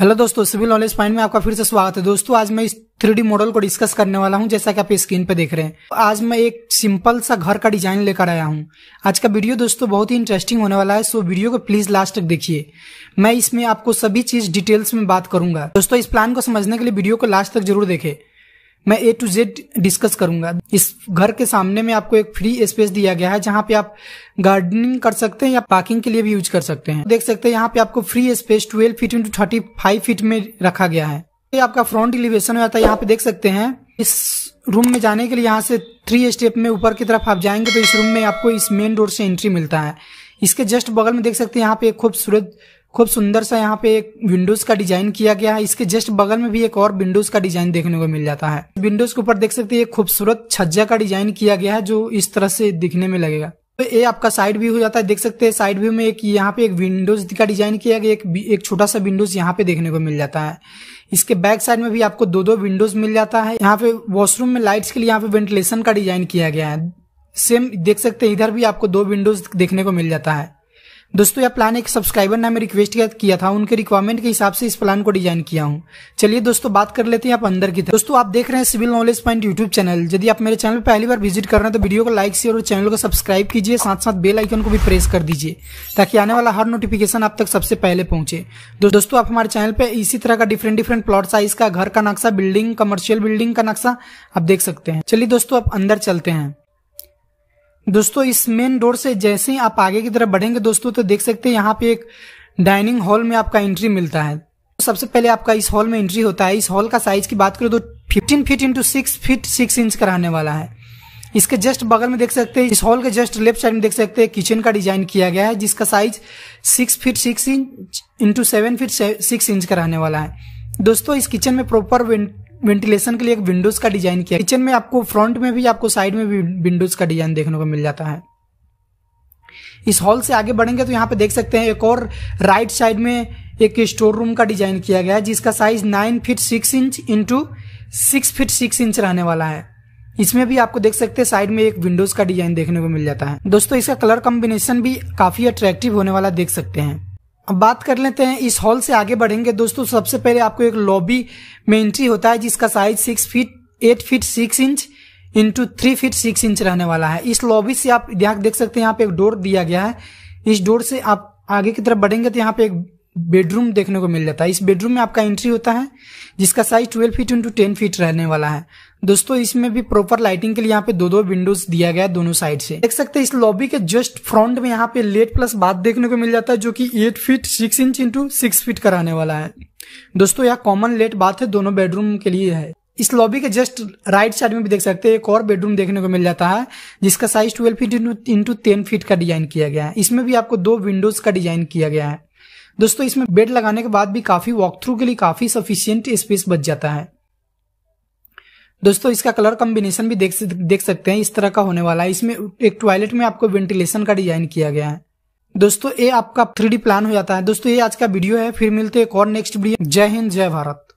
hello दोस्तों civil knowledge point में आपका फिर से स्वागत है दोस्तों आज मैं इस थ्री मॉडल को डिस्कस करने वाला हूं जैसा कि आप स्क्रीन पे देख रहे हैं आज मैं एक सिंपल सा घर का डिजाइन लेकर आया हूं आज का वीडियो दोस्तों बहुत ही इंटरेस्टिंग होने वाला है सो वीडियो को प्लीज लास्ट तक देखिए मैं इसमें आपको सभी चीज डिटेल्स में बात करूंगा दोस्तों इस प्लान को समझने के लिए वीडियो को लास्ट तक जरूर देखे मैं ए टू जेड डिस्कस करूंगा इस घर के सामने में आपको एक फ्री स्पेस दिया गया है जहां पे आप गार्डनिंग कर सकते हैं या पार्किंग के लिए भी यूज कर सकते हैं देख सकते हैं यहाँ पे आपको free space twelve feet into thirty five feet में रखा गया है ये आपका फ्रंट इलिवेशन हो जाता है यहाँ पे देख सकते हैं इस रूम में जाने के लिए यहाँ से थ्री स्टेप में ऊपर की तरफ आप जाएंगे तो इस रूम में आपको इस मेन डोर से एंट्री मिलता है इसके जस्ट बगल में देख सकते हैं यहाँ पे एक खूबसूरत खूब सुंदर सा यहाँ पे एक विंडोज का डिजाइन किया गया है इसके जस्ट बगल में भी एक और विंडोज का डिजाइन देखने को मिल जाता है विंडोज के ऊपर देख सकते हैं खूबसूरत छज्जा का डिजाइन किया गया है जो इस तरह से दिखने में लगेगा तो ये आपका साइड व्यू हो जाता है देख सकते हैं साइड व्यू में एक यहाँ पे एक विंडोज का डिजाइन किया गया एक एक छोटा सा विंडोज यहाँ पे देखने को मिल जाता है इसके बैक साइड में भी आपको दो दो विंडोज मिल जाता है यहाँ पे वॉशरूम में लाइट्स के लिए यहाँ पे वेंटिलेशन का डिजाइन किया गया है सेम देख सकते हैं इधर भी आपको दो विंडोज देखने को मिल जाता है दोस्तों यह प्लान एक सब्सक्राइबर ने हमें रिक्वेस्ट किया था उनके रिक्वायरमेंट के हिसाब से इस प्लान को डिजाइन किया हूँ चलिए दोस्तों बात कर लेते हैं आप अंदर की तरफ दोस्तों आप देख रहे हैं civil knowledge point YouTube channel यदि आप मेरे चैनल पर पहली बार विजिट कर रहे हैं तो वीडियो को लाइक से और चैनल को सब्सक्राइब कीजिए साथ साथ बेल आइकन को भी प्रेस कर दीजिए ताकि आने वाला हर नोटिफिकेशन आप तक सबसे पहले पहुंचे दोस्तों आप हमारे चैनल पर इसी तरह का डिफरेंट डिफरेंट प्लॉट साइज का घर का नक्शा बिल्डिंग कमर्शियल बिल्डिंग का नक्शा आप देख सकते हैं चलिए दोस्तों आप अंदर चलते हैं दोस्तों इस मेन डोर से जैसे ही आप आगे की तरफ बढ़ेंगे दोस्तों तो देख सकते हैं यहाँ पे एक डाइनिंग हॉल में आपका एंट्री मिलता है सबसे पहले आपका इस हॉल में एंट्री होता है इस हॉल का साइज की बात करो तो fifteen feet into six feet six inch का रहने वाला है इसके जस्ट बगल में देख सकते हैं इस हॉल के जस्ट लेफ्ट साइड में देख सकते हैं किचन का डिजाइन किया गया है जिसका size six feet six inch into seven feet six inch का रहने वाला है दोस्तों इस किचन में प्रॉपर वेंटिलेशन के लिए एक विंडोज का डिजाइन किया किचन में आपको फ्रंट में भी आपको साइड में भी विंडोज का डिजाइन देखने को मिल जाता है इस हॉल से आगे बढ़ेंगे तो यहाँ पे देख सकते हैं एक और राइट साइड में एक स्टोर रूम का डिजाइन किया गया है जिसका size nine feet six inch into six feet six inch रहने वाला है इसमें भी आपको देख सकते हैं साइड में एक विंडोज का डिजाइन देखने को मिल जाता है दोस्तों इसका कलर कॉम्बिनेशन भी काफी अट्रैक्टिव होने वाला देख सकते हैं अब बात कर लेते हैं इस हॉल से आगे बढ़ेंगे दोस्तों सबसे पहले आपको एक लॉबी में एंट्री होता है जिसका size six feet eight feet six inch into three feet six inch रहने वाला है इस लॉबी से आप यहाँ देख सकते हैं यहाँ पे एक डोर दिया गया है इस डोर से आप आगे की तरफ बढ़ेंगे तो यहाँ पे एक बेडरूम देखने को मिल जाता है इस बेडरूम में आपका एंट्री होता है जिसका size twelve feet into ten feet रहने वाला है दोस्तों इसमें भी प्रॉपर लाइटिंग के लिए यहाँ पे दो दो विंडोज दिया गया दोनों साइड से देख सकते हैं इस लॉबी के जस्ट फ्रंट में यहाँ पे लेट प्लस बात देखने को मिल जाता है जो कि eight feet six inch into six feet का रहने वाला है दोस्तों यह कॉमन लेट बात है दोनों बेडरूम के लिए है इस लॉबी के जस्ट राइट साइड में भी देख सकते हैं एक और बेडरूम देखने को मिल जाता है जिसका size twelve feet into ten feet का डिजाइन किया गया है इसमें भी आपको दो विंडोज का डिजाइन किया गया है दोस्तों इसमें बेड लगाने के बाद भी काफी वॉक थ्रू के लिए काफी सफिशियंट स्पेस बच जाता है दोस्तों इसका कलर कॉम्बिनेशन भी देख देख सकते हैं इस तरह का होने वाला है इसमें एक टॉयलेट में आपको वेंटिलेशन का डिजाइन किया गया है दोस्तों ये आपका थ्री प्लान हो जाता है दोस्तों ये आज का वीडियो है फिर मिलते हैं एक और नेक्स्ट वीडियो जय हिंद जय भारत